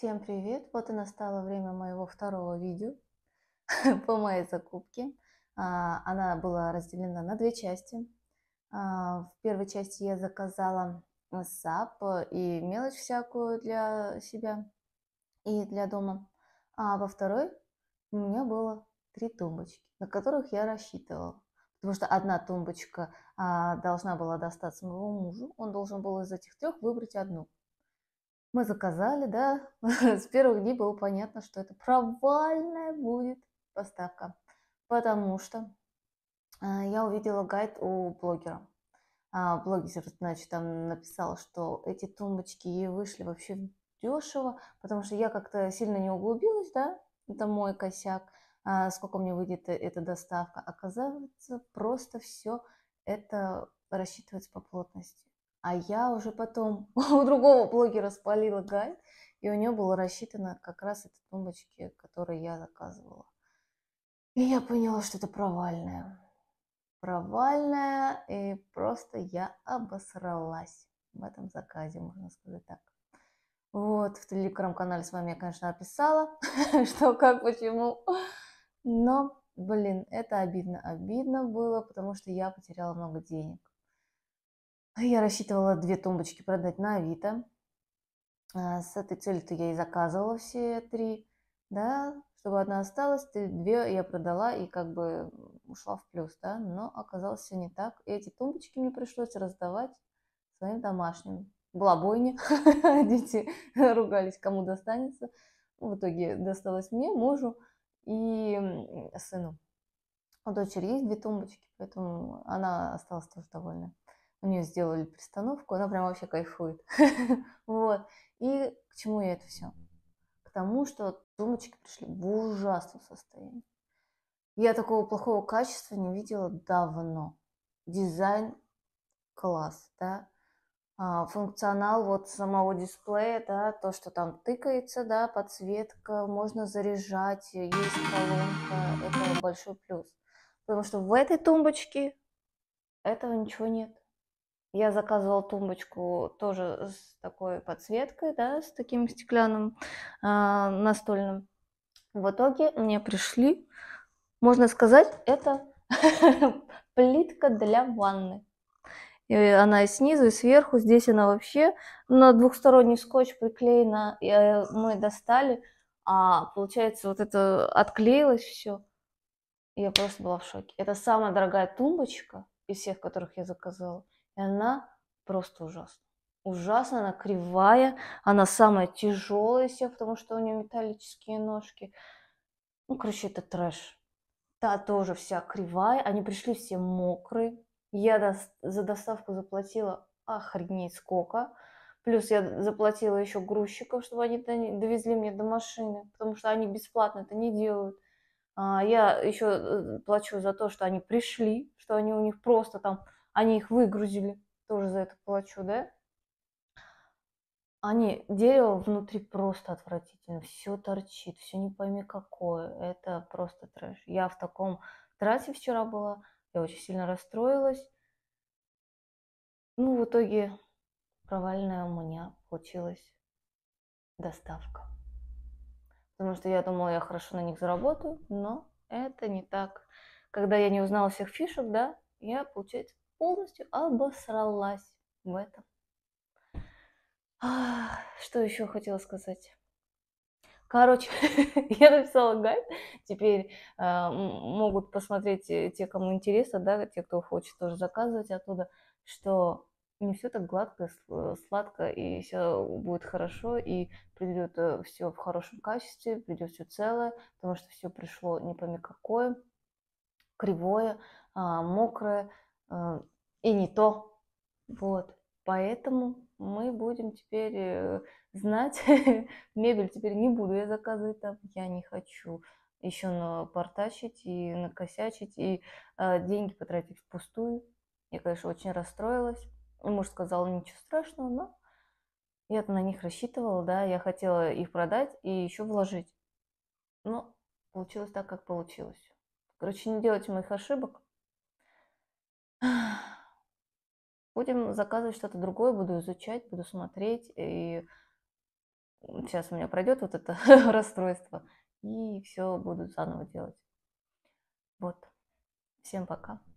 Всем привет! Вот и настало время моего второго видео по моей закупке. А, она была разделена на две части. А, в первой части я заказала сап и мелочь всякую для себя и для дома. А во второй у меня было три тумбочки, на которых я рассчитывала. Потому что одна тумбочка а, должна была достаться моему мужу. Он должен был из этих трех выбрать одну – мы заказали, да, с первых дней было понятно, что это провальная будет поставка, потому что а, я увидела гайд у блогера. А, блогер, значит, там написал, что эти тумбочки ей вышли вообще дешево, потому что я как-то сильно не углубилась, да, это мой косяк, а, сколько мне выйдет э, эта доставка. Оказывается, просто все это рассчитывается по плотности. А я уже потом у другого блогера спалила гайд, и у нее было рассчитано как раз эти тумбочки, которые я заказывала. И я поняла, что это провальное. Провальное, и просто я обосралась в этом заказе, можно сказать так. Вот, в телеграм-канале с вами я, конечно, описала, что, как, почему. Но, блин, это обидно. Обидно было, потому что я потеряла много денег. Ну, я рассчитывала две тумбочки продать на Авито. А, с этой целью-то я и заказывала все три, да, чтобы одна осталась, ты две я продала и как бы ушла в плюс, да, но оказалось все не так. И эти тумбочки мне пришлось раздавать своим домашним. Была бойня, дети ругались, кому достанется. В итоге досталось мне, мужу и сыну. У дочери есть две тумбочки, поэтому она осталась тоже довольна у нее сделали пристановку, она прям вообще кайфует. Вот. И к чему я это все? К тому, что сумочки пришли в ужасном состоянии. Я такого плохого качества не видела давно. Дизайн класс, да. А, функционал вот самого дисплея, да, то, что там тыкается, да, подсветка, можно заряжать, э, есть колонка, это большой плюс. Потому что в этой тумбочке этого ничего нет. Я заказывала тумбочку тоже с такой подсветкой, да, с таким стеклянным э, настольным. В итоге мне пришли, можно сказать, это плитка для ванны. И она и снизу, и сверху. Здесь она вообще на двухсторонний скотч приклеена. И э, мы достали, а получается вот это отклеилось все. Я просто была в шоке. Это самая дорогая тумбочка из всех, которых я заказала она просто ужасна. Ужасно, она кривая, она самая тяжелая из всех, потому что у нее металлические ножки. Ну, короче, это трэш. Та тоже вся кривая, они пришли все мокрые. Я за доставку заплатила охренеть сколько. Плюс я заплатила еще грузчиков, чтобы они довезли мне до машины, потому что они бесплатно это не делают. А я еще э, плачу за то, что они пришли, что они у них просто там они их выгрузили, тоже за это плачу, да? Они, дерево внутри просто отвратительно, все торчит, все не пойми какое, это просто трэш. Я в таком трассе вчера была, я очень сильно расстроилась. Ну, в итоге провальная у меня получилась доставка. Потому что я думала, я хорошо на них заработаю, но это не так. Когда я не узнала всех фишек, да, я, получается, полностью обосралась в этом. что еще хотела сказать? Короче, я написала гайд. Теперь э, могут посмотреть э, те, кому интересно, да, те, кто хочет тоже заказывать оттуда, что не все так гладко, э, сладко, и все будет хорошо, и придет э, все в хорошем качестве, придет все целое, потому что все пришло не пойми какое, кривое, а, мокрое, а, и не то. Вот. Поэтому мы будем теперь э, знать. Мебель теперь не буду я заказывать там. Я не хочу еще напортачить и накосячить, и э, деньги потратить впустую. Я, конечно, очень расстроилась. Муж сказал, ничего страшного, но я-то на них рассчитывала, да, я хотела их продать и еще вложить. Но получилось так, как получилось. Короче, не делайте моих ошибок. Будем заказывать что-то другое, буду изучать, буду смотреть. И сейчас у меня пройдет вот это расстройство. И все буду заново делать. Вот. Всем пока.